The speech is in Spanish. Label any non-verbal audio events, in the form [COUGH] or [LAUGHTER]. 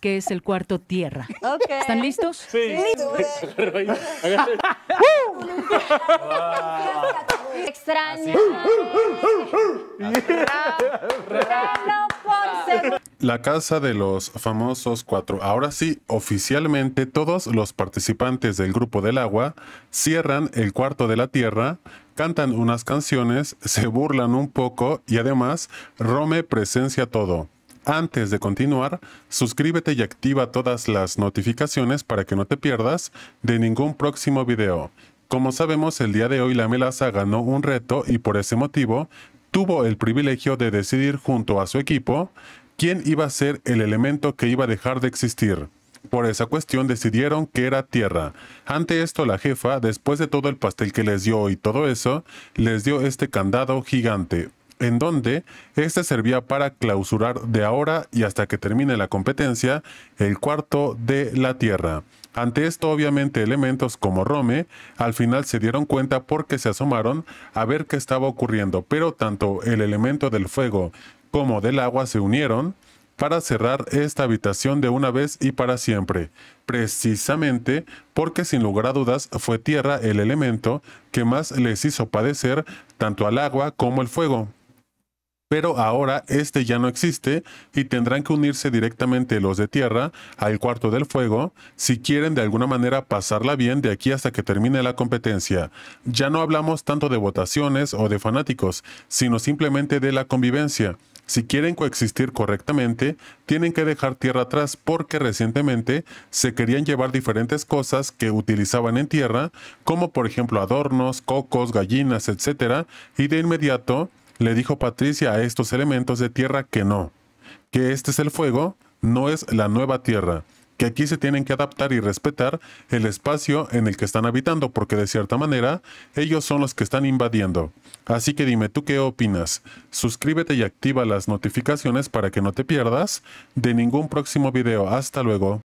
que es el cuarto tierra. ¿Están listos? Sí. [LAUGHS] La casa de los famosos cuatro. Ahora sí, oficialmente todos los participantes del grupo del agua cierran el cuarto de la tierra cantan unas canciones, se burlan un poco y además Rome presencia todo. Antes de continuar, suscríbete y activa todas las notificaciones para que no te pierdas de ningún próximo video. Como sabemos, el día de hoy la Melaza ganó un reto y por ese motivo tuvo el privilegio de decidir junto a su equipo quién iba a ser el elemento que iba a dejar de existir. Por esa cuestión decidieron que era tierra. Ante esto la jefa, después de todo el pastel que les dio y todo eso, les dio este candado gigante, en donde este servía para clausurar de ahora y hasta que termine la competencia el cuarto de la Tierra. Ante esto, obviamente, elementos como Rome al final se dieron cuenta porque se asomaron a ver qué estaba ocurriendo, pero tanto el elemento del fuego como del agua se unieron para cerrar esta habitación de una vez y para siempre, precisamente porque sin lugar a dudas fue tierra el elemento que más les hizo padecer tanto al agua como al fuego. Pero ahora este ya no existe y tendrán que unirse directamente los de tierra al cuarto del fuego si quieren de alguna manera pasarla bien de aquí hasta que termine la competencia. Ya no hablamos tanto de votaciones o de fanáticos, sino simplemente de la convivencia. Si quieren coexistir correctamente, tienen que dejar tierra atrás porque recientemente se querían llevar diferentes cosas que utilizaban en tierra, como por ejemplo adornos, cocos, gallinas, etc. Y de inmediato le dijo Patricia a estos elementos de tierra que no, que este es el fuego, no es la nueva tierra, que aquí se tienen que adaptar y respetar el espacio en el que están habitando, porque de cierta manera ellos son los que están invadiendo. Así que dime tú qué opinas. Suscríbete y activa las notificaciones para que no te pierdas de ningún próximo video. Hasta luego.